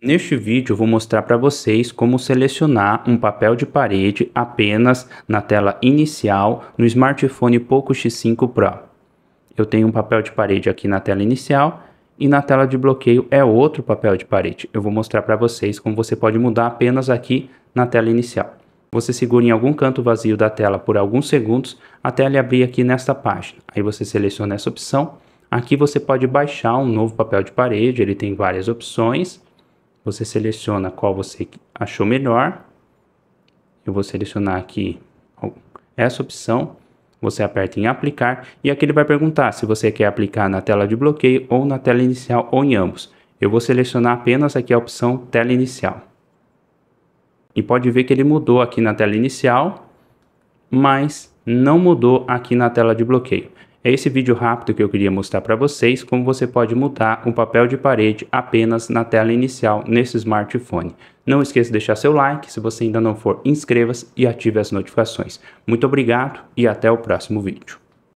Neste vídeo vou mostrar para vocês como selecionar um papel de parede apenas na tela inicial no smartphone Poco X5 Pro. Eu tenho um papel de parede aqui na tela inicial e na tela de bloqueio é outro papel de parede. Eu vou mostrar para vocês como você pode mudar apenas aqui na tela inicial. Você segura em algum canto vazio da tela por alguns segundos até ele abrir aqui nesta página. Aí você seleciona essa opção. Aqui você pode baixar um novo papel de parede, ele tem várias opções você seleciona qual você achou melhor. Eu vou selecionar aqui essa opção. Você aperta em aplicar e aqui ele vai perguntar se você quer aplicar na tela de bloqueio ou na tela inicial ou em ambos. Eu vou selecionar apenas aqui a opção tela inicial. E pode ver que ele mudou aqui na tela inicial, mas não mudou aqui na tela de bloqueio. É esse vídeo rápido que eu queria mostrar para vocês como você pode mudar um papel de parede apenas na tela inicial nesse smartphone. Não esqueça de deixar seu like, se você ainda não for inscreva-se e ative as notificações. Muito obrigado e até o próximo vídeo.